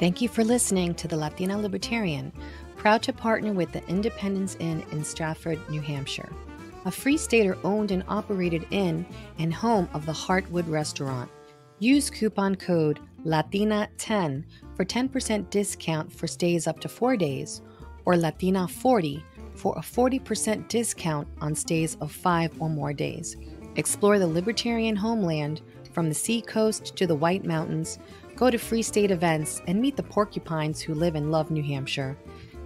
Thank you for listening to the Latina Libertarian, proud to partner with the Independence Inn in Stratford, New Hampshire, a Free Stater owned and operated inn and home of the Heartwood Restaurant. Use coupon code Latina10 for 10% discount for stays up to four days, or Latina40 for a 40% discount on stays of five or more days. Explore the libertarian homeland from the seacoast to the White Mountains Go to Free State events and meet the porcupines who live and love New Hampshire.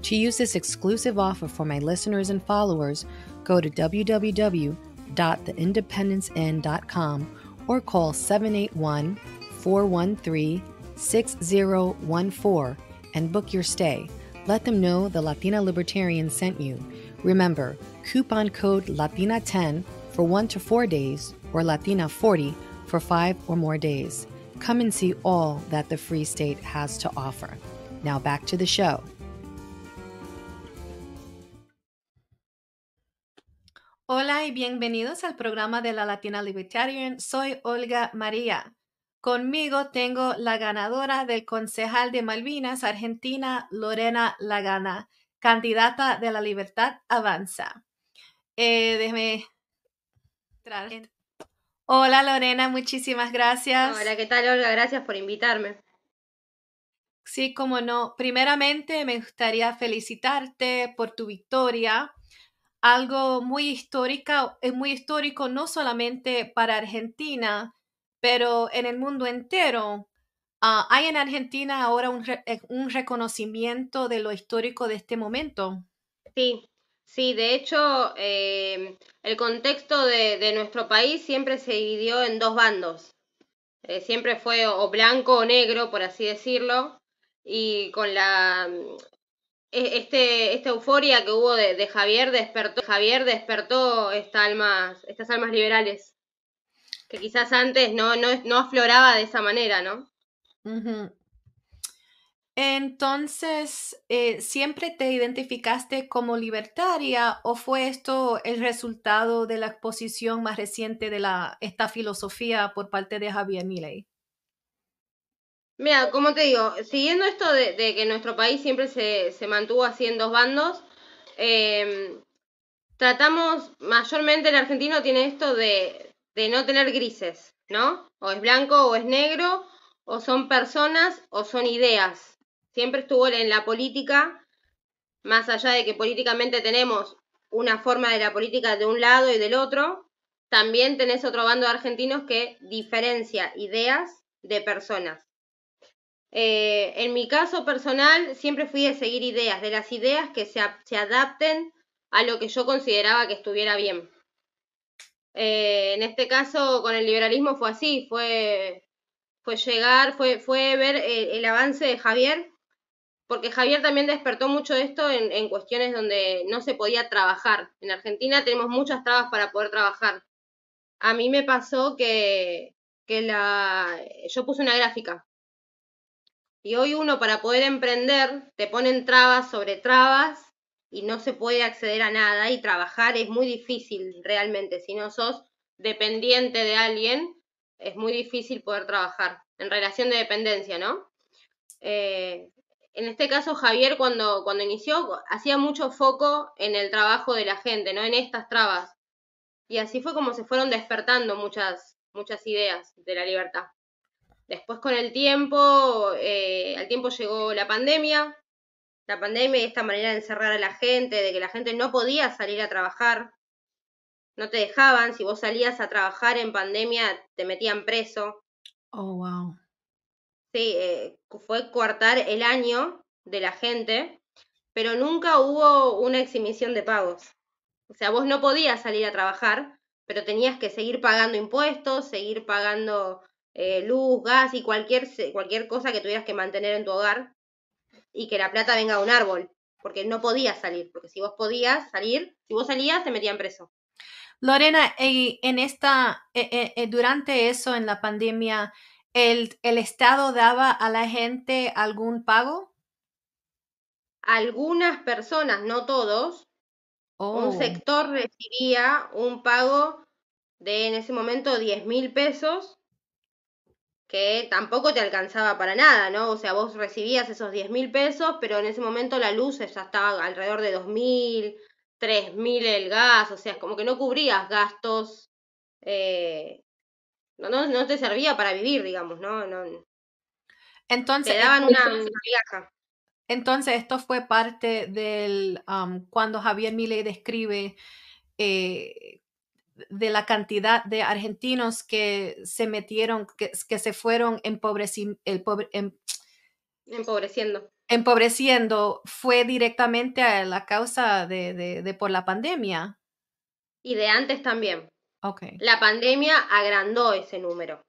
To use this exclusive offer for my listeners and followers, go to www.theindependenceinn.com or call 781 413 6014 and book your stay. Let them know the Latina Libertarian sent you. Remember, coupon code Latina10 for one to four days or Latina40 for five or more days. Come and see all that the Free State has to offer. Now back to the show. Hola y bienvenidos al programa de la Latina Libertarian. Soy Olga María. Conmigo tengo la ganadora del concejal de Malvinas, Argentina, Lorena Lagana, candidata de la Libertad Avanza. Eh, Hola Lorena, muchísimas gracias. Hola, ¿qué tal Olga? Gracias por invitarme. Sí, como no. Primeramente me gustaría felicitarte por tu victoria, algo muy histórica, es muy histórico no solamente para Argentina, pero en el mundo entero. Ah, hay en Argentina ahora un, eh, un reconocimiento de lo histórico de este momento. Sí, Sí, de hecho, eh, el contexto de, nuestro país siempre se dividió en dos bandos. Eh, siempre fue o blanco o negro, por así decirlo. Y con la mm, e, este, esta euforia que hubo de, Javier despertó, Javier despertó esta almas, estas almas liberales, que quizás antes no, no, no afloraba de esa manera, ¿no? Entonces, eh, ¿siempre te identificaste como libertaria o fue esto el resultado de la exposición más reciente de esta filosofía por parte de Javier Milei? Mira, como te digo, siguiendo esto de, que nuestro país siempre se, mantuvo así en dos bandos, em, tratamos, mayormente el argentino tiene esto de, no tener grises, ¿no? O es blanco o es negro, o son personas o son ideas siempre estuvo en la política, más allá de que políticamente tenemos una forma de la política de un lado y del otro, también tenés otro bando de argentinos que diferencia ideas de personas. Eh, en mi caso personal, siempre fui de seguir ideas, de las ideas que se, adapten a lo que yo consideraba que estuviera bien. Eh, en este caso, con el liberalismo fue así, fue, fue llegar, fue, fue ver eh, el avance de Javier porque Javier también despertó mucho esto en, cuestiones donde no se podía trabajar. En Argentina tenemos muchas trabas para poder trabajar. A mí me pasó que, la, yo puse una gráfica. Y hoy uno para poder emprender te ponen trabas sobre trabas y no se puede acceder a nada y trabajar es muy difícil realmente. Si no sos dependiente de alguien, es muy difícil poder trabajar en relación de dependencia, ¿no? Eh, en este caso Javier cuando, cuando inició hacía mucho foco en el trabajo de la gente, ¿no? En estas trabas. Y así fue como se fueron despertando muchas, muchas ideas de la libertad. Después con el tiempo, eh, al tiempo llegó la pandemia, la pandemia y esta manera de encerrar a la gente, de que la gente no podía salir a trabajar, no te dejaban, si vos salías a trabajar en pandemia te metían preso. Oh, wow sí, eh, fue cortar el año de la gente, pero nunca hubo una exhibición de pagos. O sea, vos no podías salir a trabajar, pero tenías que seguir pagando impuestos, seguir pagando eh, luz, gas y cualquier, cualquier cosa que tuvieras que mantener en tu hogar y que la plata venga a un árbol, porque no podías salir, porque si vos podías salir, si vos salías te metían preso. Lorena, en esta, e, e, e, durante eso, en la pandemia, el, Estado daba a la gente algún pago? Algunas personas, no todos, un oh. sector recibía un pago de en ese momento 10 mil pesos, que tampoco te alcanzaba para nada, ¿no? O sea, vos recibías esos 10 mil pesos, pero en ese momento la luz ya estaba alrededor de 2 mil, 3 mil el gas, o sea, como que no cubrías gastos eh, no, no, no te servía para vivir, digamos, ¿no? no entonces, daban una, Entonces, esto fue parte del, cuando Javier Milei describe eh, de la cantidad de argentinos que se metieron, que, que se fueron el pobre, em, empobreciendo. Empobreciendo fue directamente a la causa de, de por la pandemia. Y de antes también. La pandemia agrandó ese número,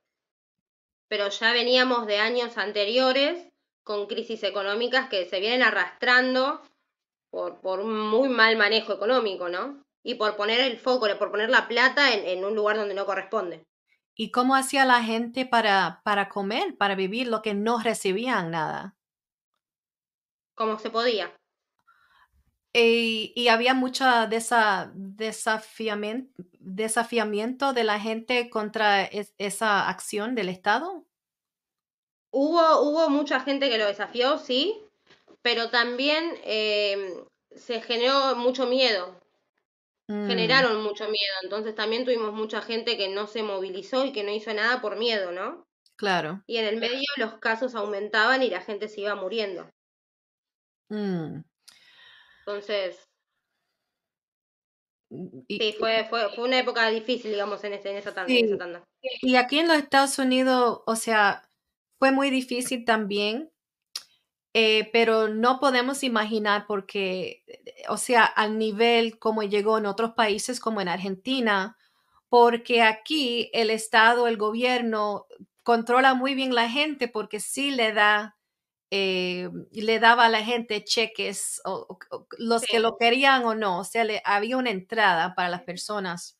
pero ya veníamos de años anteriores con crisis económicas que se vienen arrastrando por, un muy mal manejo económico, ¿no? Y por poner el foco, por poner la plata en, un lugar donde no corresponde. ¿Y cómo hacía la gente para, para comer, para vivir lo que no recibían nada? Como se podía. Eh, y, había mucho desafiamiento, de la gente contra esa acción del Estado. Hubo, hubo mucha gente que lo desafió, sí, pero también eh, se generó mucho miedo. Mm. Generaron mucho miedo. Entonces también tuvimos mucha gente que no se movilizó y que no hizo nada por miedo, ¿no? Claro. Y en el medio los casos aumentaban y la gente se iba muriendo. Mm. Entonces, mm, sí, fue, fue, una época difícil, digamos, en, esa tanda, Y aquí en los Estados Unidos, o sea, fue muy difícil también, eh, pero no podemos imaginar porque, o sea, al nivel como llegó en otros países como en Argentina, porque aquí el Estado, el gobierno controla muy bien la gente porque sí le da eh, le daba a la gente cheques, los que lo querían o no, o sea, le, había una entrada para las personas.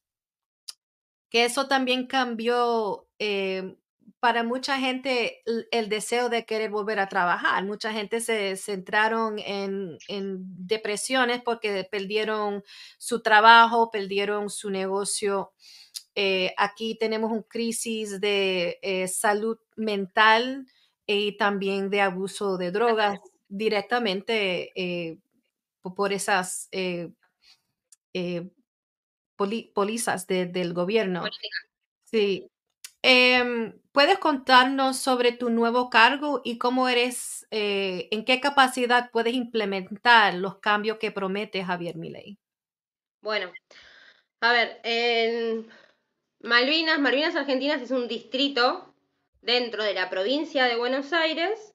Que eso también cambió eh, para mucha gente el, deseo de querer volver a trabajar. Mucha gente se centraron en, depresiones porque perdieron su trabajo, perdieron su negocio. Eh, aquí tenemos una crisis de salud mental y también de abuso de drogas directamente eh, por esas eh, eh polizas del gobierno. Sí. Em, ¿Puedes contarnos sobre tu nuevo cargo y cómo eres, eh, en qué capacidad puedes implementar los cambios que promete Javier Milei? Bueno, a ver, en Malvinas, Malvinas Argentinas es un distrito dentro de la provincia de Buenos Aires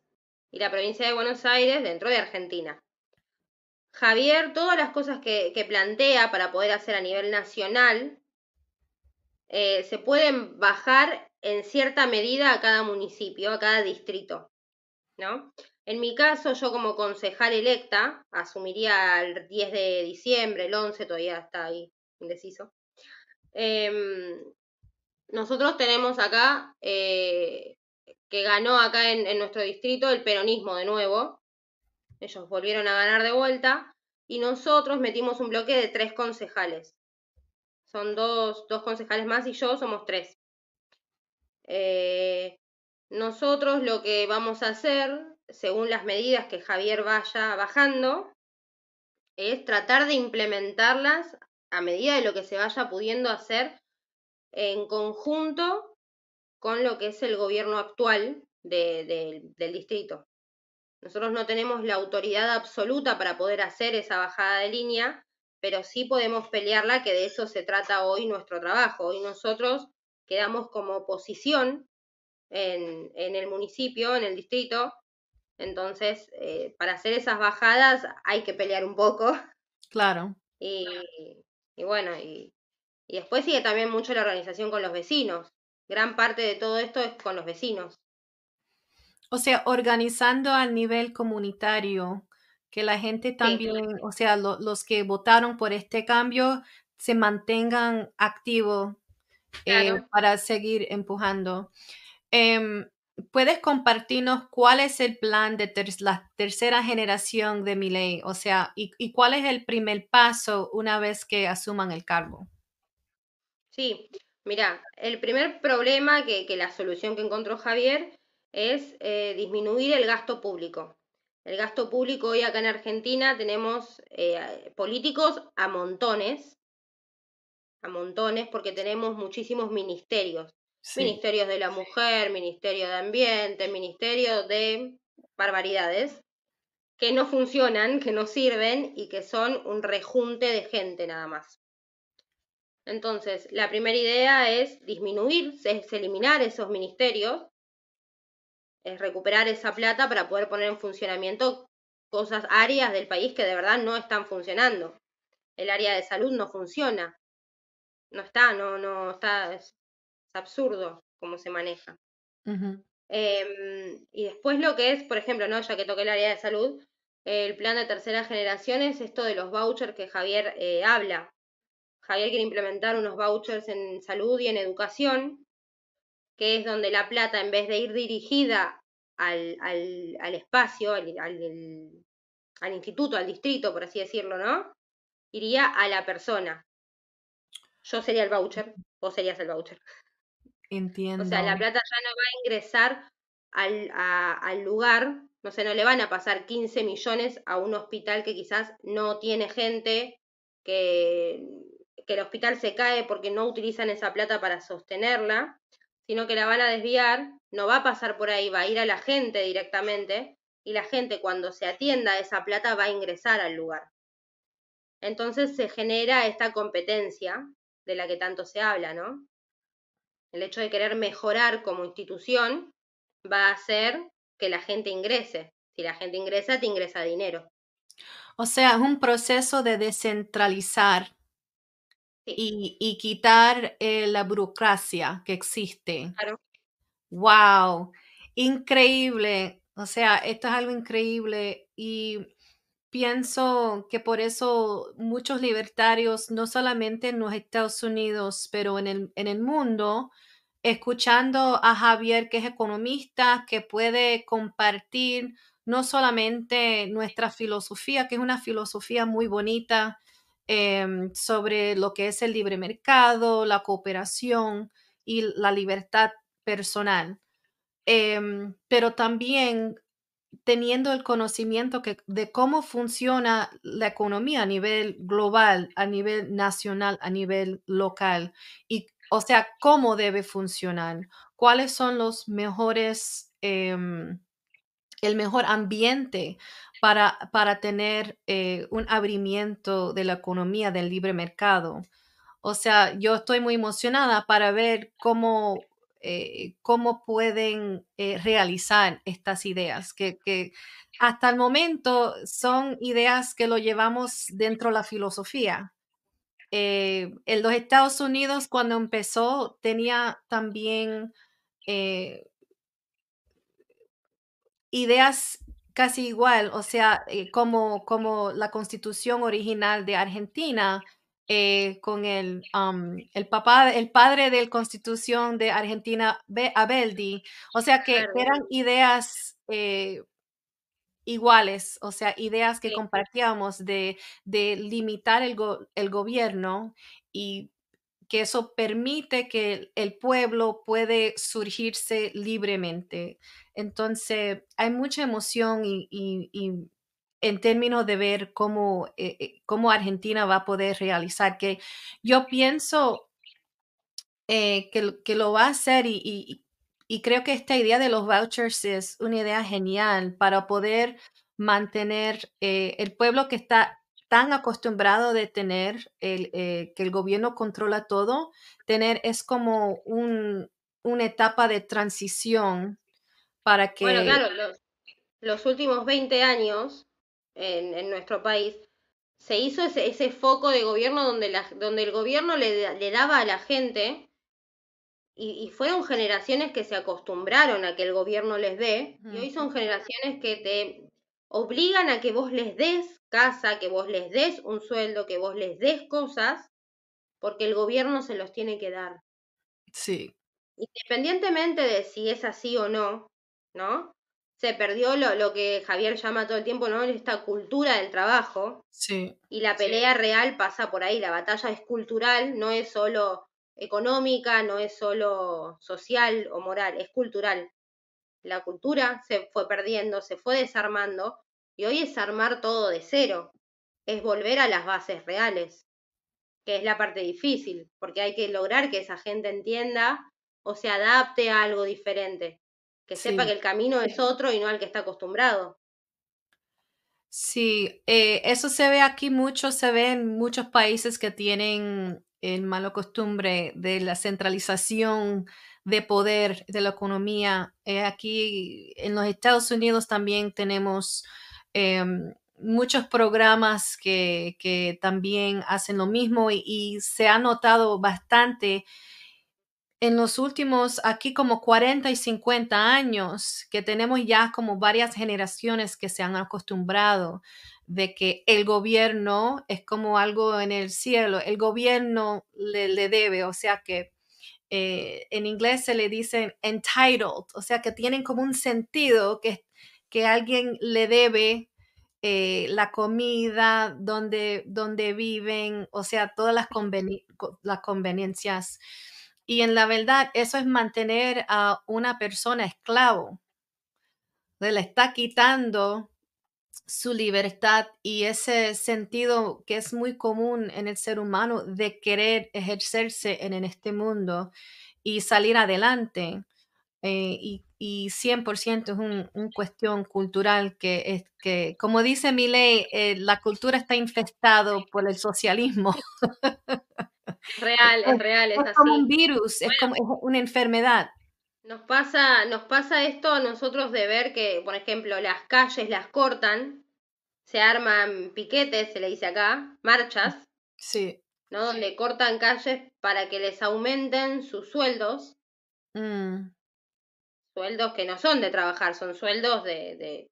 y la provincia de Buenos Aires dentro de Argentina. Javier, todas las cosas que, plantea para poder hacer a nivel nacional eh, se pueden bajar en cierta medida a cada municipio, a cada distrito, ¿no? En mi caso, yo como concejal electa, asumiría el 10 de diciembre, el 11, todavía está ahí indeciso, em, nosotros tenemos acá, eh, que ganó acá en, nuestro distrito, el peronismo de nuevo. Ellos volvieron a ganar de vuelta y nosotros metimos un bloque de tres concejales. Son dos, concejales más y yo somos tres. Eh, nosotros lo que vamos a hacer, según las medidas que Javier vaya bajando, es tratar de implementarlas a medida de lo que se vaya pudiendo hacer en conjunto con lo que es el gobierno actual del distrito. Nosotros no tenemos la autoridad absoluta para poder hacer esa bajada de línea, pero sí podemos pelearla, que de eso se trata hoy nuestro trabajo. Hoy nosotros quedamos como oposición en, el municipio, en el distrito. Entonces, eh, para hacer esas bajadas hay que pelear un poco. Claro. y bueno, y y después sigue también mucho la organización con los vecinos. Gran parte de todo esto es con los vecinos. O sea, organizando al nivel comunitario, que la gente también, o sea, los que votaron por este cambio se mantengan activos eh, para seguir empujando. Em, ¿Puedes compartirnos cuál es el plan de la tercera generación de Miley? O sea, y, cuál es el primer paso una vez que asuman el cargo? Sí, mira, el primer problema que, la solución que encontró Javier es eh, disminuir el gasto público. El gasto público hoy acá en Argentina tenemos eh, políticos a montones, a montones, porque tenemos muchísimos ministerios. Ministerios de la mujer, ministerio de ambiente, ministerio de barbaridades, que no funcionan, que no sirven y que son un rejunte de gente nada más. Entonces, la primera idea es disminuir, es eliminar esos ministerios, es recuperar esa plata para poder poner en funcionamiento cosas, áreas del país que de verdad no están funcionando. El área de salud no funciona. No está, no, no está, es, absurdo cómo se maneja. Em, y después lo que es, por ejemplo, ¿no? ya que toqué el área de salud, el plan de tercera generación es esto de los vouchers que Javier eh, habla, Javier quiere implementar unos vouchers en salud y en educación, que es donde la plata, en vez de ir dirigida al, espacio, al, instituto, al distrito, por así decirlo, ¿no? Iría a la persona. Yo sería el voucher, vos serías el voucher. Entiendo. O sea, la plata ya no va a ingresar al, al lugar, no sé, no le van a pasar 15 millones a un hospital que quizás no tiene gente, que que el hospital se cae porque no utilizan esa plata para sostenerla, sino que la van a desviar, no va a pasar por ahí, va a ir a la gente directamente y la gente cuando se atienda esa plata va a ingresar al lugar. Entonces se genera esta competencia de la que tanto se habla, ¿no? El hecho de querer mejorar como institución va a hacer que la gente ingrese. Si la gente ingresa, te ingresa dinero. O sea, es un proceso de descentralizar y, quitar eh, la burocracia que existe. ¡Wow! Increíble. O sea, esto es algo increíble y pienso que por eso muchos libertarios, no solamente en los Estados Unidos, pero en el mundo, escuchando a Javier, que es economista, que puede compartir no solamente nuestra filosofía, que es una filosofía muy bonita, Em, sobre lo que es el libre mercado, la cooperación y la libertad personal. Em, pero también teniendo el conocimiento de cómo funciona la economía a nivel global, a nivel nacional, a nivel local, y o sea, cómo debe funcionar, cuáles son los mejores em, el mejor ambiente para, para tener eh, un abrimiento de la economía del libre mercado. O sea, yo estoy muy emocionada para ver cómo, eh, cómo pueden eh, realizar estas ideas, que, hasta el momento son ideas que lo llevamos dentro de la filosofía. en los Estados Unidos, cuando empezó, tenía también ideas casi igual, o sea, eh, como, como la constitución original de Argentina, eh, con el, el, papá, el padre de la constitución de Argentina, Abeldi, o sea que eran ideas eh, iguales, o sea, ideas que compartíamos de, de limitar el, el gobierno y que eso permite que el pueblo puede surgirse libremente. Entonces, hay mucha emoción y, en términos de ver eh, eh, cómo, Argentina va a poder realizar, que yo pienso eh, que, lo va a hacer y, creo que esta idea de los vouchers es una idea genial para poder mantener el pueblo que está tan acostumbrado de tener eh, que el gobierno controla todo, tener es como una etapa de transición para que... Bueno, claro, los, últimos 20 años en, nuestro país se hizo ese, foco de gobierno donde, donde el gobierno le, daba a la gente y, fueron generaciones que se acostumbraron a que el gobierno les dé y hoy son generaciones que te obligan a que vos les des casa, que vos les des un sueldo, que vos les des cosas, porque el gobierno se los tiene que dar. Sí. Independientemente de si es así o no, ¿no? Se perdió lo, que Javier llama todo el tiempo, ¿no? Esta cultura del trabajo. Sí. Y la pelea real pasa por ahí, la batalla es cultural, no es solo económica, no es solo social o moral, es cultural la cultura se fue perdiendo, se fue desarmando y hoy es armar todo de cero, es volver a las bases reales, que es la parte difícil, porque hay que lograr que esa gente entienda o se adapte a algo diferente, que sepa que el camino es otro y no al que está acostumbrado. Sí, eh, eso se ve aquí mucho, se ve en muchos países que tienen el malo costumbre de la centralización de poder de la economía. Eh, aquí en los Estados Unidos también tenemos em, muchos programas que, también hacen lo mismo y, y, se ha notado bastante en los últimos, aquí como 40 y 50 años, que tenemos ya como varias generaciones que se han acostumbrado de que el gobierno es como algo en el cielo, el gobierno le, debe, o sea que eh, en inglés se le dicen entitled, o sea que tienen como un sentido que, que alguien le debe eh, la comida, donde, donde viven, o sea, todas las, las conveniencias. Y en la verdad, eso es mantener a una persona esclavo. le está quitando su libertad y ese sentido que es muy común en el ser humano de querer ejercerse en, este mundo y salir adelante. Eh, y, 100% es una un cuestión cultural que, es, que como dice mi eh, la cultura está infestado por el socialismo. Real, es real, es, es como un virus, es como una enfermedad. Nos pasa, nos pasa esto a nosotros de ver que, por ejemplo, las calles las cortan, se arman piquetes, se le dice acá, marchas. Sí. ¿no? Donde cortan calles para que les aumenten sus sueldos. Mm. Sueldos que no son de trabajar, son sueldos de,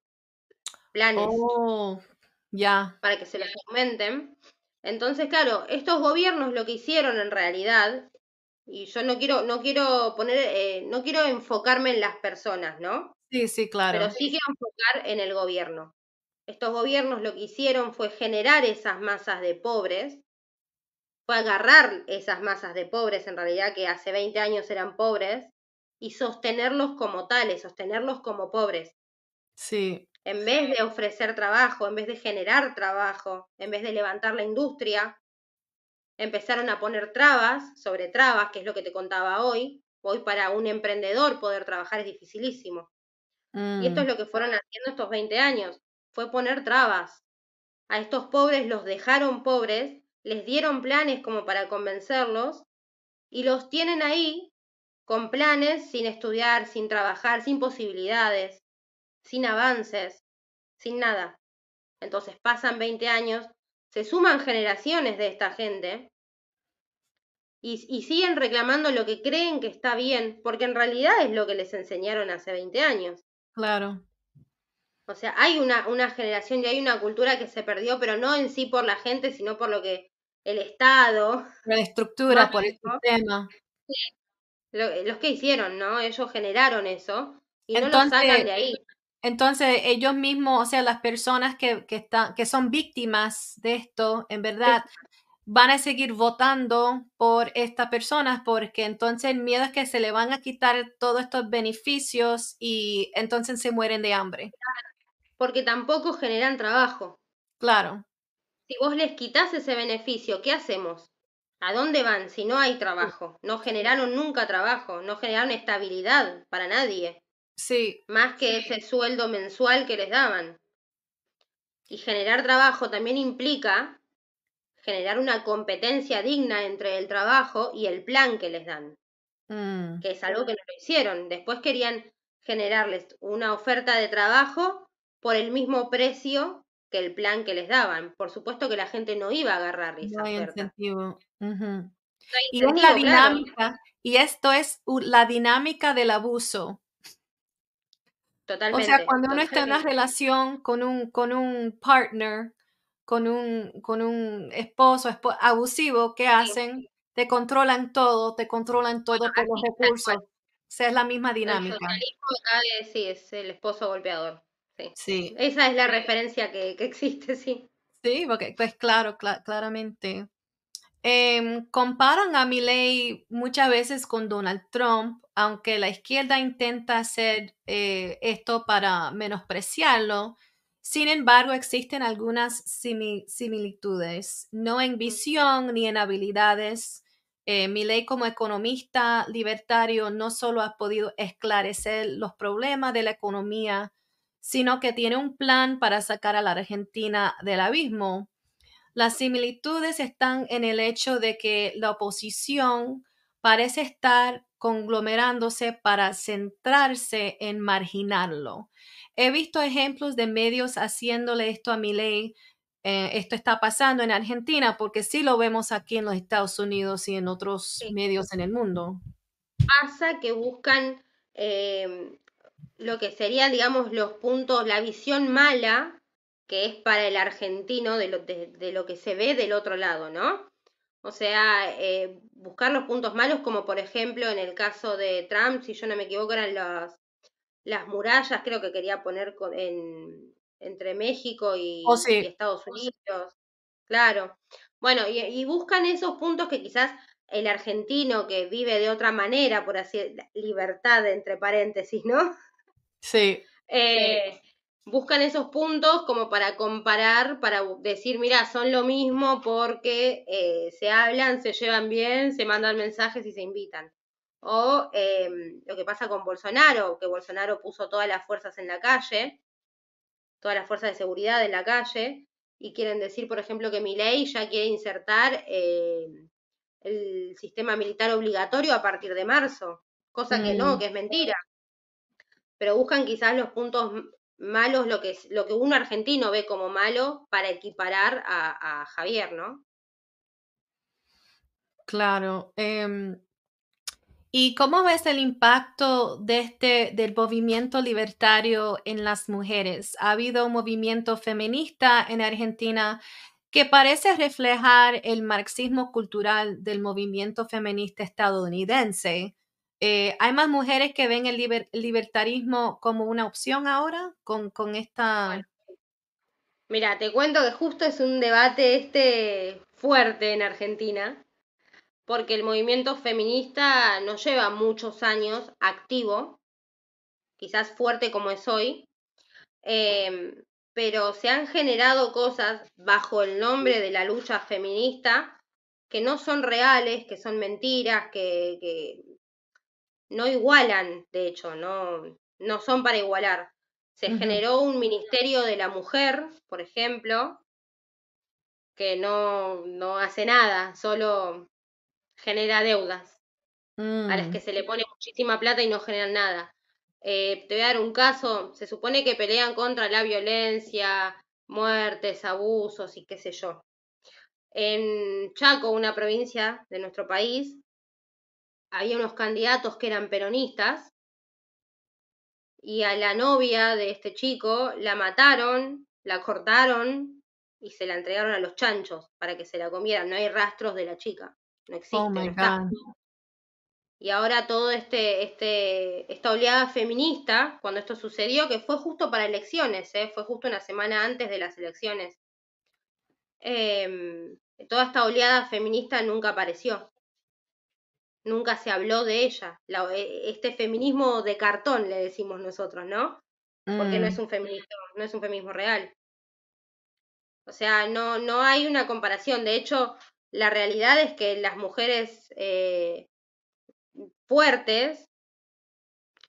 planes. Oh, ya. Para que se les aumenten. Entonces, claro, estos gobiernos lo que hicieron en realidad y yo no quiero, no quiero poner, eh, no quiero enfocarme en las personas, ¿no? Sí, sí, claro. Pero sí quiero enfocar en el gobierno. Estos gobiernos lo que hicieron fue generar esas masas de pobres, fue agarrar esas masas de pobres, en realidad que hace 20 años eran pobres, y sostenerlos como tales, sostenerlos como pobres. Sí. En vez de ofrecer trabajo, en vez de generar trabajo, en vez de levantar la industria, empezaron a poner trabas sobre trabas, que es lo que te contaba hoy. Hoy para un emprendedor poder trabajar es dificilísimo. Y esto es mm. lo que fueron haciendo estos 20 años, fue poner trabas. A estos pobres los dejaron pobres, les dieron planes como para convencerlos y los tienen ahí con planes sin estudiar, sin trabajar, sin posibilidades, sin avances, sin nada. Entonces pasan 20 años se suman generaciones de esta gente y, siguen reclamando lo que creen que está bien, porque en realidad es lo que les enseñaron hace 20 años. Claro. O sea, hay una, una generación y hay una cultura que se perdió, pero no en sí por la gente, sino por lo que el Estado. la estructura, por el sistema. los que hicieron, ¿no? Ellos generaron eso y no lo sacan de ahí. Entonces, ellos mismos, o sea, las personas que, que son víctimas de esto, en verdad, van a seguir votando por estas personas porque entonces el miedo es que se le van a quitar todos estos beneficios y entonces se mueren de hambre. Porque tampoco generan trabajo. Claro. Si vos les quitas ese beneficio, ¿qué hacemos? ¿A dónde van si no hay trabajo? No generaron nunca trabajo, no generaron estabilidad para nadie. Más que ese sueldo mensual que les daban. Y generar trabajo también implica generar una competencia digna entre el trabajo y el plan que les dan. Mm. Que es algo que no lo hicieron. Después querían generarles una oferta de trabajo por el mismo precio que el plan que les daban. Por supuesto que la gente no iba a agarrar esa oferta. y la dinámica, y esto es la dinámica del abuso o sea, cuando uno está en una relación con un, con un partner, con un, con un esposo abusivo, ¿qué hacen? Te controlan todo, te controlan todo por los recursos. O sea, es la misma dinámica. El sí, es el esposo golpeador. Sí. Esa es la referencia que, que existe, sí. Sí, porque, pues claro, claramente. Em, comparan a Milley muchas veces con Donald Trump, aunque la izquierda intenta hacer eh, esto para menospreciarlo. Sin embargo, existen algunas similitudes, no en mm. visión ni en habilidades. Eh, Milley como economista libertario no solo ha podido esclarecer los problemas de la economía, sino que tiene un plan para sacar a la Argentina del abismo. Las similitudes están en el hecho de que la oposición parece estar conglomerándose para centrarse en marginarlo. He visto ejemplos de medios haciéndole esto a mi ley. Eh, esto está pasando en Argentina porque sí lo vemos aquí en los Estados Unidos y en otros medios en el mundo. Pasa que buscan eh, lo que serían, digamos, los puntos, la visión mala que es para el argentino de lo, de, lo que se ve del otro lado, ¿no? O sea, eh, buscar los puntos malos, como por ejemplo en el caso de Trump, si yo no me equivoco, eran las murallas, creo que quería poner entre México oh, y, Estados Unidos. Claro. Bueno, y, buscan esos puntos que quizás el argentino que vive de otra manera, por así libertad entre paréntesis, ¿no? Sí. sí. Eh, buscan esos puntos como para comparar, para decir, mira, son lo mismo porque eh, se hablan, se llevan bien, se mandan mensajes y se invitan. O em, lo que pasa con Bolsonaro, que Bolsonaro puso todas las fuerzas en la calle, todas las fuerzas de seguridad en la calle, y quieren decir, por ejemplo, que ley ya quiere insertar em, el sistema militar obligatorio a partir de marzo, cosa que no, mm. que es mentira. Pero buscan quizás los puntos malo es lo que, lo que un argentino ve como malo para equiparar a, Javier, ¿no? Claro. Em, ¿Y cómo ves el impacto de este, del movimiento libertario en las mujeres? Ha habido un movimiento feminista en Argentina que parece reflejar el marxismo cultural del movimiento feminista estadounidense, eh, ¿Hay más mujeres que ven el libertarismo como una opción ahora con, esta... Mira, te cuento que justo es un debate este fuerte en Argentina, porque el movimiento feminista no lleva muchos años activo, quizás fuerte como es hoy, em, pero se han generado cosas bajo el nombre de la lucha feminista que no son reales, que son mentiras, que no igualan, de hecho, no, no son para igualar. Se generó un ministerio de la mujer, por ejemplo, que no, no hace nada, solo genera deudas a las mm. que se le pone muchísima plata y no generan nada. Eh, te voy a dar un caso, se supone que pelean contra la violencia, muertes, abusos y qué sé yo. En Chaco, una provincia de nuestro país, había unos candidatos que eran peronistas y a la novia de este chico la mataron, la cortaron y se la entregaron a los chanchos para que se la comieran. No hay rastros de la chica, no oh existe. Y ahora todo este, este, esta oleada feminista, cuando esto sucedió, que fue justo para elecciones, ¿eh? fue justo una semana antes de las elecciones, em, toda esta oleada feminista nunca apareció nunca se habló de ella. Eh, este feminismo de cartón, le decimos nosotros, ¿no? Porque no mm. es un feminismo, no es un feminismo real. O sea, no, no hay una comparación. De hecho, la realidad es que las mujeres eh, fuertes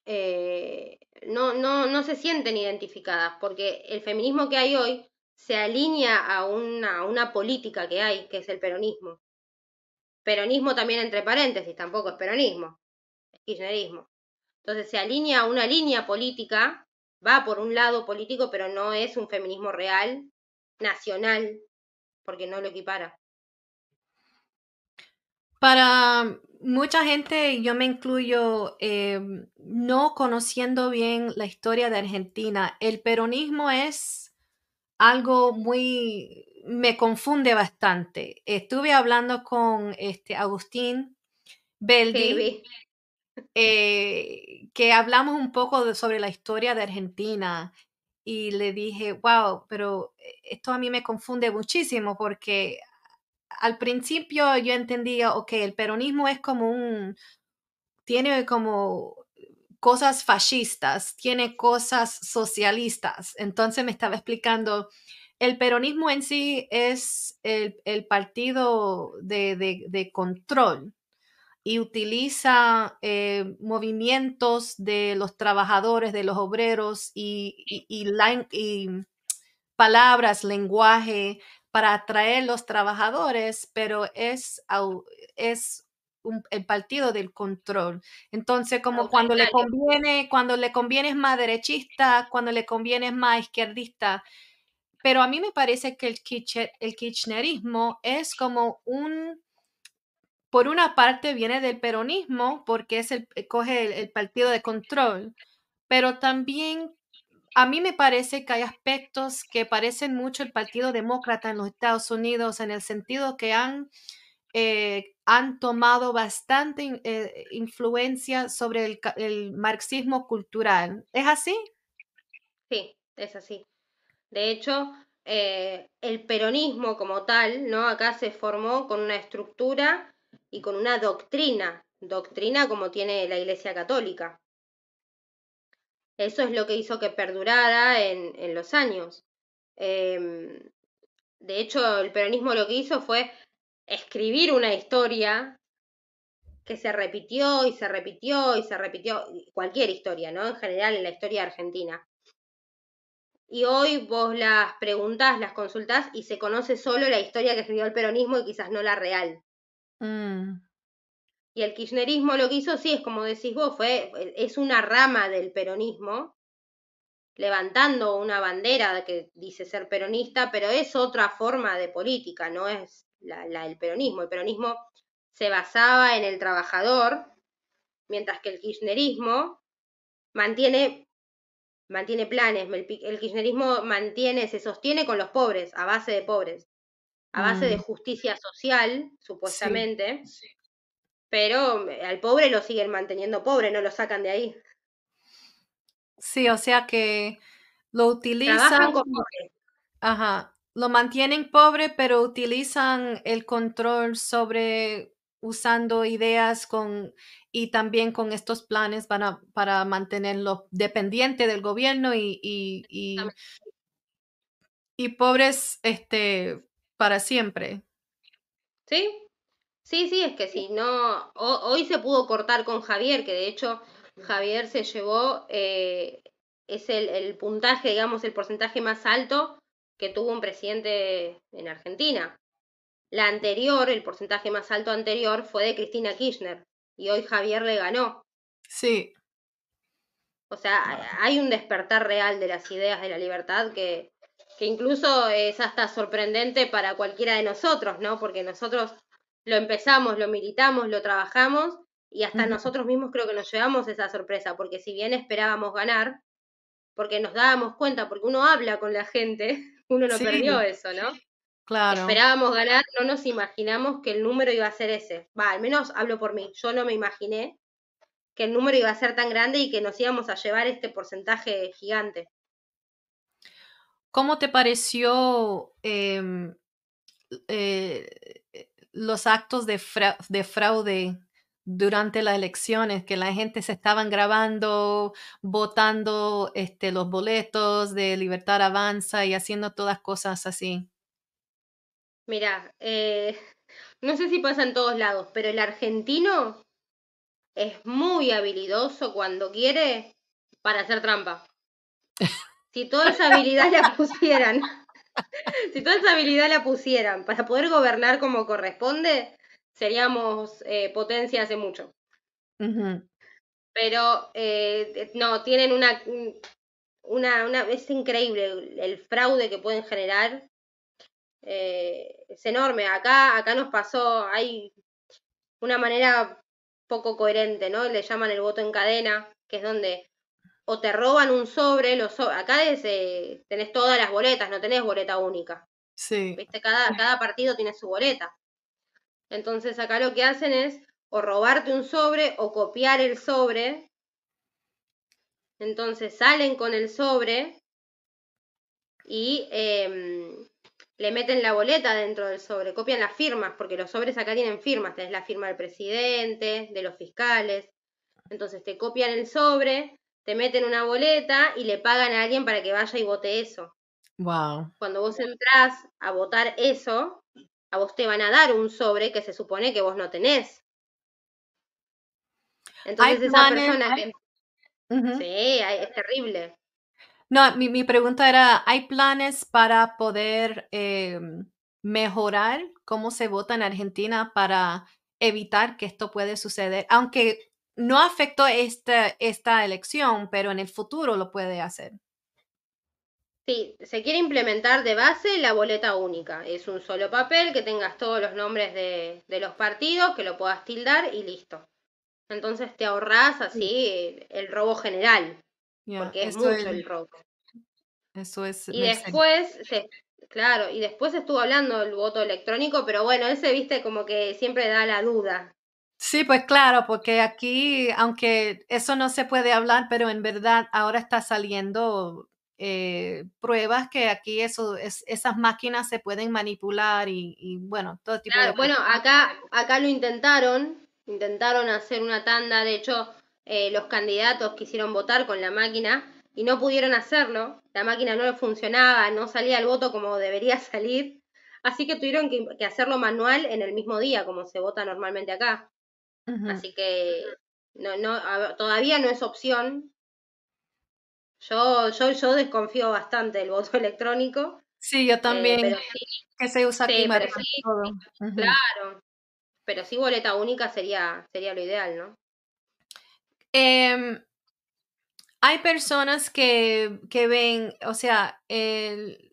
eh, no, no, se sienten identificadas, porque el feminismo que hay hoy se alinea a una, a una política que hay, que es el peronismo. Peronismo también entre paréntesis, tampoco es peronismo, es kirchnerismo. Entonces se alinea una línea política, va por un lado político, pero no es un feminismo real, nacional, porque no lo equipara. Para mucha gente, yo me incluyo, em, no conociendo bien la historia de Argentina, el peronismo es algo muy me confunde bastante. Estuve hablando con este Agustín Beldi, eh, que hablamos un poco sobre la historia de Argentina y le dije, wow, pero eh, esto a mí me confunde muchísimo porque al principio yo entendía, ok, el peronismo es como un, tiene como cosas fascistas, tiene cosas socialistas. Entonces me estaba explicando el peronismo en sí es el, partido de, control y utiliza eh, movimientos de los trabajadores, de los obreros y, palabras, lenguaje para atraer los trabajadores, pero es, es el partido del control. Entonces, como cuando le conviene, cuando le conviene es más derechista, cuando le conviene es más izquierdista, pero a mí me parece que el, el kirchnerismo es como un, por una parte viene del peronismo, porque es el, eh, coge el, partido de control, pero también a mí me parece que hay aspectos que parecen mucho el Partido Demócrata en los Estados Unidos, en el sentido que han, eh, han tomado bastante eh, influencia sobre el, marxismo cultural. ¿Es así? Sí, es así. De hecho, eh, el peronismo como tal, ¿no? Acá se formó con una estructura y con una doctrina, doctrina como tiene la Iglesia Católica. Eso es lo que hizo que perdurara en, los años. Em, de hecho, el peronismo lo que hizo fue escribir una historia que se repitió y se repitió y se repitió, cualquier historia, ¿no? En general en la historia argentina y hoy vos las preguntas, las consultas, y se conoce solo la historia que escribió el peronismo y quizás no la real. Mm. Y el kirchnerismo lo que hizo, sí, es como decís vos, fue, es una rama del peronismo, levantando una bandera que dice ser peronista, pero es otra forma de política, no es la del peronismo. El peronismo se basaba en el trabajador, mientras que el kirchnerismo mantiene mantiene planes, el, kirchnerismo mantiene, se sostiene con los pobres, a base de pobres, a base de mm. justicia social, supuestamente, pero eh, al pobre lo siguen manteniendo pobre, no lo sacan de ahí. Sí, o sea que lo utilizan. Ajá. Lo mantienen pobre, pero utilizan el control sobre usando ideas con y también con estos planes para, para mantenerlo dependiente del gobierno y, y, pobres este, para siempre. Sí, sí, sí, es que si no, hoy se pudo cortar con Javier, que de hecho Javier se llevó, eh, es el, el puntaje, digamos, el porcentaje más alto que tuvo un presidente en Argentina. La anterior, el porcentaje más alto anterior, fue de Cristina Kirchner y hoy Javier le ganó. Sí. O sea, hay un despertar real de las ideas de la libertad que, incluso es hasta sorprendente para cualquiera de nosotros, ¿no? Porque nosotros lo empezamos, lo militamos, lo trabajamos y hasta nosotros mismos creo que nos llevamos esa sorpresa, porque si bien esperábamos ganar, porque nos dábamos cuenta, porque uno habla con la gente, uno no perdió eso, ¿no? Esperábamos ganar, no nos imaginamos que el número iba a ser ese. Va, al menos hablo por mí. Yo no me imaginé que el número iba a ser tan grande y que nos íbamos a llevar este porcentaje gigante. ¿Cómo te pareció em, eh, los actos de, de fraude durante las elecciones, que la gente se estaban grabando, votando este, los boletos de Libertad Avanza y haciendo todas cosas así. Mirá, eh, no sé si pasa en todos lados, pero el argentino es muy habilidoso cuando quiere para hacer trampa. Si toda esa habilidad la pusieran, si toda esa habilidad la pusieran para poder gobernar como corresponde, seríamos eh, potencia hace mucho. Pero eh, no, tienen una, una, Es increíble el fraude que pueden generar es enorme. Acá, acá nos pasó, hay una manera poco coherente, ¿no? Le llaman el voto en cadena, que es donde o te roban un sobre, los acá eh, tenés todas las boletas, no tenés boleta única. Sí. ¿Viste? Cada, cada partido tiene su boleta. Entonces acá lo que hacen es o robarte un sobre o copiar el sobre. Entonces salen con el sobre y em, le meten la boleta dentro del sobre, copian las firmas, porque los sobres acá tienen firmas, tenés la firma del presidente, de los fiscales. Entonces te copian el sobre, te meten una boleta y le pagan a alguien para que vaya y vote eso. Wow. Cuando vos entrás a votar eso, a vos te van a dar un sobre que se supone que vos no tenés. Entonces esa persona Sí, es terrible. No, mi, pregunta era, ¿hay planes para poder em, mejorar cómo se vota en Argentina para evitar que esto puede suceder? Aunque no afectó esta, esta elección, pero en el futuro lo puede hacer. Sí, se quiere implementar de base la boleta única. Es un solo papel que tengas todos los nombres de, de los partidos, que lo puedas tildar y listo. Entonces te ahorras así el robo general porque es mucho el rock. Eso es. Y después, claro, y después estuvo hablando el voto electrónico, pero bueno, ese viste como que siempre da la duda. Sí, pues claro, porque aquí, aunque eso no se puede hablar, pero en verdad ahora está saliendo eh, pruebas que aquí eso, es, esas máquinas se pueden manipular y, bueno, todo tipo de cosas. Bueno, acá, acá lo intentaron, intentaron hacer una tanda, de hecho, eh, los candidatos quisieron votar con la máquina y no pudieron hacerlo. La máquina no funcionaba, no salía el voto como debería salir. Así que tuvieron que, hacerlo manual en el mismo día, como se vota normalmente acá. Así que no, no, todavía no es opción. Yo, yo, yo desconfío bastante del voto electrónico. Sí, yo eh, también. que se usa Claro. Pero sí boleta única sería, sería lo ideal, ¿no? Em, hay personas que, ven, o sea,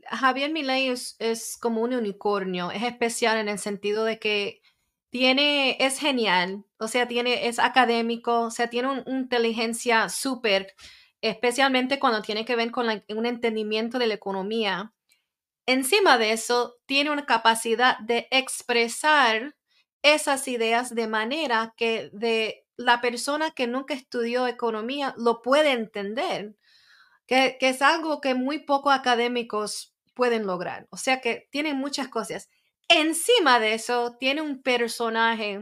Javier Milay es, como un unicornio, es especial en el sentido de que tiene, es genial, o sea, tiene, es académico, o sea, tiene una inteligencia súper, especialmente cuando tiene que ver con un entendimiento de la economía. Encima de eso, tiene una capacidad de expresar esas ideas de manera que de la persona que nunca estudió economía lo puede entender, que, es algo que muy pocos académicos pueden lograr. O sea que tiene muchas cosas. Encima de eso, tiene un personaje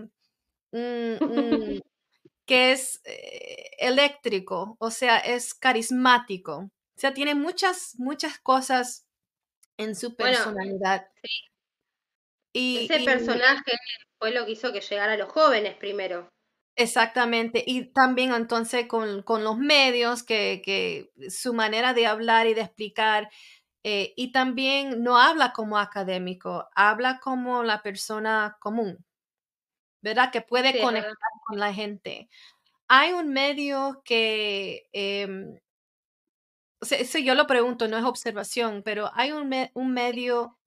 que es eh, eléctrico, o sea, es carismático. O sea, tiene muchas, muchas cosas en su personalidad. y, Ese personaje fue lo que hizo que llegara a los jóvenes primero. Exactamente, y también entonces con, los medios, que, su manera de hablar y de explicar, eh, y también no habla como académico, habla como la persona común, ¿verdad? Que puede conectar con la gente. Hay un medio que, eso em, yo lo pregunto, no es observación, pero hay un, un medio,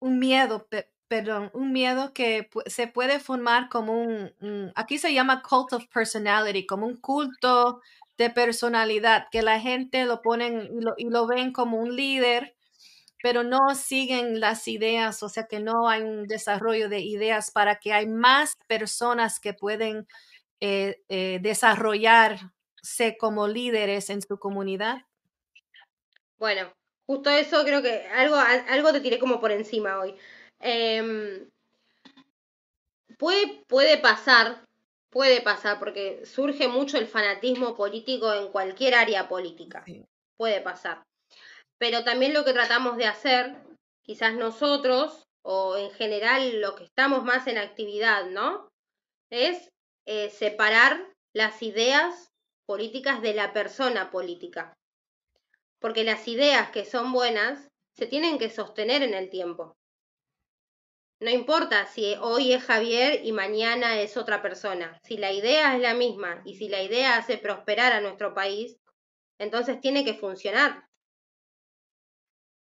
un miedo perdón, un miedo que se puede formar como un, aquí se llama cult of personality, como un culto de personalidad, que la gente lo ponen y lo, y ven como un líder, pero no siguen las ideas, o sea que no hay un desarrollo de ideas para que hay más personas que pueden eh, eh, desarrollarse como líderes en su comunidad. Bueno, justo eso creo que algo, algo te tiré como por encima hoy. Em, puede, pasar, puede pasar, porque surge mucho el fanatismo político en cualquier área política. Puede pasar. Pero también lo que tratamos de hacer, quizás nosotros, o en general lo que estamos más en actividad, ¿no? Es eh, separar las ideas políticas de la persona política. Porque las ideas que son buenas se tienen que sostener en el tiempo. No importa si hoy es Javier y mañana es otra persona. Si la idea es la misma y si la idea hace prosperar a nuestro país, entonces tiene que funcionar.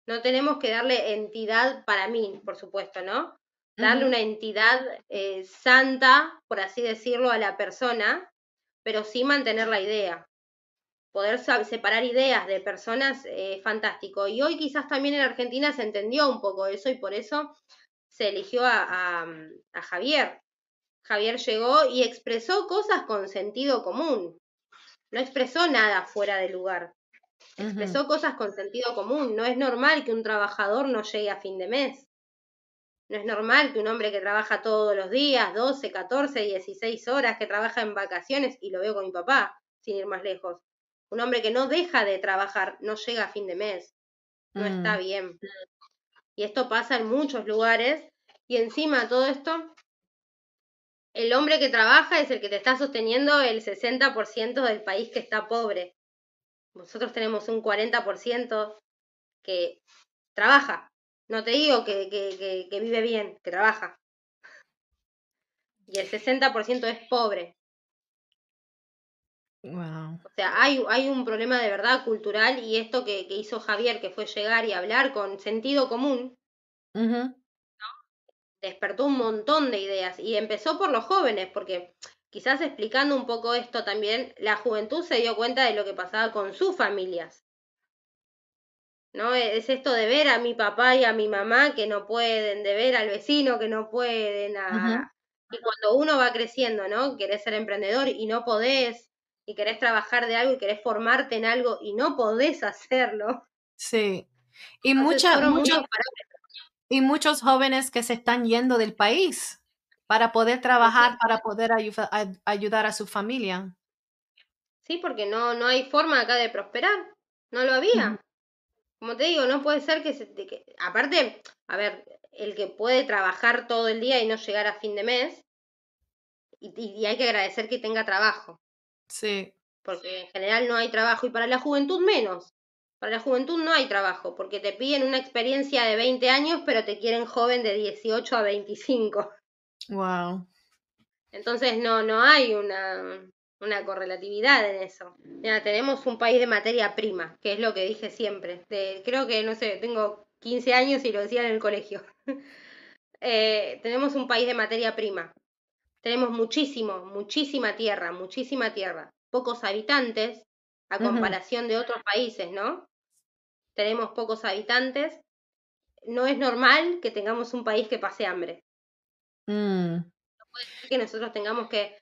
No tenemos que darle entidad para mí, por supuesto, ¿no? Darle una entidad eh, santa, por así decirlo, a la persona, pero sí mantener la idea. Poder separar ideas de personas eh, es fantástico. Y hoy quizás también en Argentina se entendió un poco eso y por eso se eligió a, Javier. Javier llegó y expresó cosas con sentido común. No expresó nada fuera de lugar. Expresó cosas con sentido común. No es normal que un trabajador no llegue a fin de mes. No es normal que un hombre que trabaja todos los días, 12, 14, 16 horas, que trabaja en vacaciones, y lo veo con mi papá, sin ir más lejos, un hombre que no deja de trabajar, no llega a fin de mes. No está mm. bien. Mm y esto pasa en muchos lugares, y encima de todo esto, el hombre que trabaja es el que te está sosteniendo el 60% del país que está pobre. Nosotros tenemos un 40% que trabaja. No te digo que, que vive bien, que trabaja. Y el 60% es pobre. O sea, hay, hay un problema de verdad cultural y esto que, hizo Javier, que fue llegar y hablar con sentido común, despertó un montón de ideas y empezó por los jóvenes, porque quizás explicando un poco esto también, la juventud se dio cuenta de lo que pasaba con sus familias. ¿No? E, es esto de ver a mi papá y a mi mamá que no pueden, de ver al vecino que no pueden. A... Y cuando uno va creciendo, ¿no? Querés ser emprendedor y no podés y querés trabajar de algo y querés formarte en algo y no podés hacerlo. Sí. Y, muchos, y muchos jóvenes que se están yendo del país para poder trabajar, para poder ayudar a su familia. Sí, porque no, no hay forma acá de prosperar. No lo había. Como te digo, no puede ser que, Aparte, a ver, el que puede trabajar todo el día y no llegar a fin de mes, y, hay que agradecer que tenga trabajo. Sí. Porque en general no hay trabajo y para la juventud menos. Para la juventud no hay trabajo, porque te piden una experiencia de 20 años, pero te quieren joven de 18 a 25. Wow. Entonces no, no hay una, correlatividad en eso. Mira, tenemos un país de materia prima, que es lo que dije siempre. creo que, no sé, tengo 15 años y lo decía en el colegio. Eh, tenemos un país de materia prima. Tenemos muchísimo, muchísima tierra, muchísima tierra, pocos habitantes a comparación de otros países, ¿no? Tenemos pocos habitantes. No es normal que tengamos un país que pase hambre. Mm. No puede ser que nosotros tengamos que,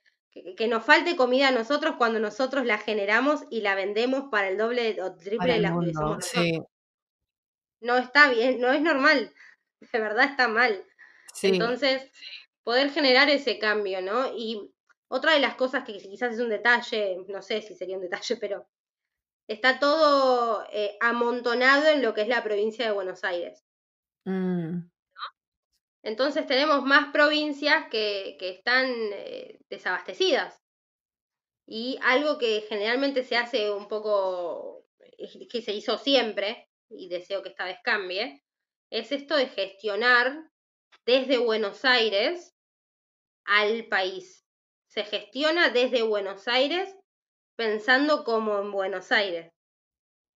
que, nos falte comida a nosotros cuando nosotros la generamos y la vendemos para el doble o triple de la que sí. No está bien, no es normal. De verdad está mal. Sí. Entonces, poder generar ese cambio, ¿no? Y otra de las cosas que quizás es un detalle, no sé si sería un detalle, pero está todo eh, amontonado en lo que es la provincia de Buenos Aires. Mm. Entonces tenemos más provincias que, están eh, desabastecidas. Y algo que generalmente se hace un poco, que se hizo siempre, y deseo que esta vez cambie, es esto de gestionar desde Buenos Aires al país. Se gestiona desde Buenos Aires pensando como en Buenos Aires,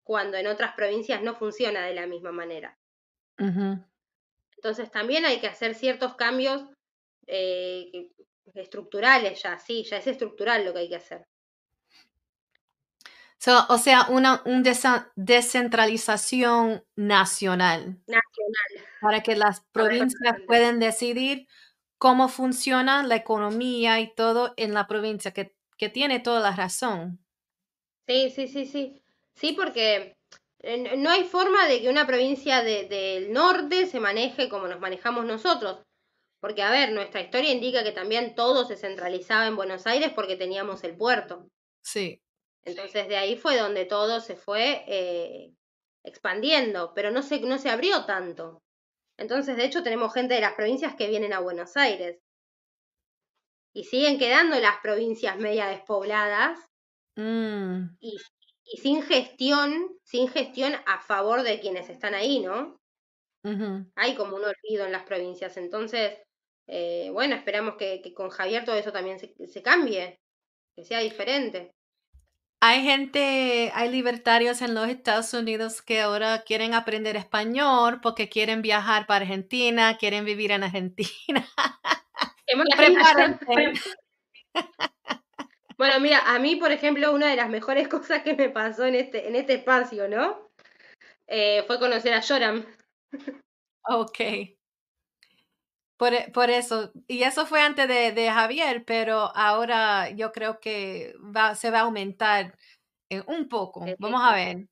cuando en otras provincias no funciona de la misma manera. Entonces también hay que hacer ciertos cambios eh, estructurales ya, sí, ya es estructural lo que hay que hacer. o sea, una descentralización nacional. Nacional. Para que las provincias puedan decidir cómo funciona la economía y todo en la provincia, que, que tiene toda la razón. Sí, sí, sí, sí. Sí, porque eh, no hay forma de que una provincia del norte se maneje como nos manejamos nosotros. Porque, a ver, nuestra historia indica que también todo se centralizaba en Buenos Aires porque teníamos el puerto. Sí. Entonces de ahí fue donde todo se fue eh, expandiendo, pero no no se abrió tanto. Entonces, de hecho, tenemos gente de las provincias que vienen a Buenos Aires. Y siguen quedando las provincias media despobladas mm. y, sin gestión, sin gestión a favor de quienes están ahí, ¿no? Hay como un olvido en las provincias. Entonces, eh, bueno, esperamos que, con Javier todo eso también se cambie, que sea diferente. Hay gente, hay libertarios en los Estados Unidos que ahora quieren aprender español porque quieren viajar para Argentina, quieren vivir en Argentina. Bueno, mira, a mí, por ejemplo, una de las mejores cosas que me pasó en este, en este espacio, ¿no? Eh, fue conocer a Joram. Ok. Por, eso, y eso fue antes de, Javier, pero ahora yo creo que va, se va a aumentar eh, un poco. Vamos a ver.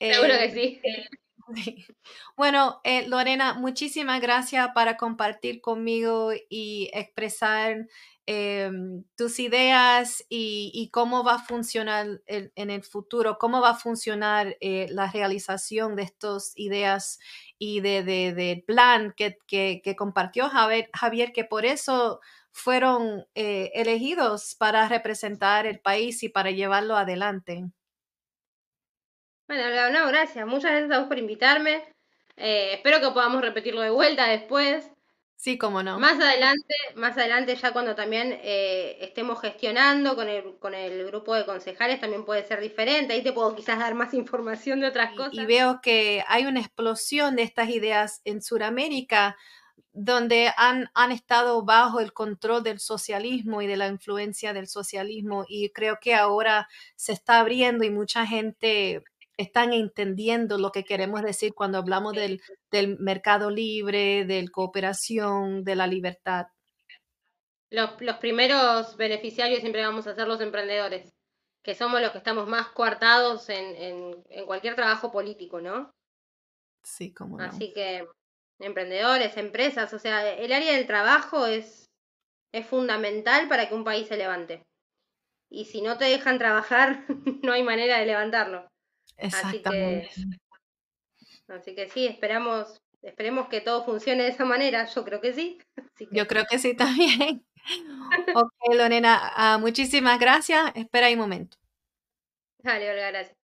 Seguro que eh, eh, sí. bueno, Lorena, muchísimas gracias para compartir conmigo y expresar Em, tus ideas y, cómo va a funcionar en el futuro, cómo va a funcionar eh, la realización de estas ideas y del de, plan que, que, compartió Javier, que por eso fueron eh, elegidos para representar el país y para llevarlo adelante. Bueno, gracias. Muchas gracias a vos por invitarme. Eh, espero que podamos repetirlo de vuelta después. Sí, cómo no. Más adelante, más adelante ya cuando también eh, estemos gestionando con el, grupo de concejales también puede ser diferente. Ahí te puedo quizás dar más información de otras cosas. Y veo que hay una explosión de estas ideas en Sudamérica donde han, han estado bajo el control del socialismo y de la influencia del socialismo y creo que ahora se está abriendo y mucha gente están entendiendo lo que queremos decir cuando hablamos del, del mercado libre, de cooperación, de la libertad? Los, los, primeros beneficiarios siempre vamos a ser los emprendedores, que somos los que estamos más coartados en, cualquier trabajo político, ¿no? Sí, como no. Así que emprendedores, empresas, o sea, el área del trabajo es, es fundamental para que un país se levante. Y si no te dejan trabajar, no hay manera de levantarlo. Exactamente. Así que, sí, esperamos, esperemos que todo funcione de esa manera. Yo creo que sí. Yo creo que sí también. ok, Lorena, ah, muchísimas gracias. Espera ahí un momento. Dale, Olga, gracias.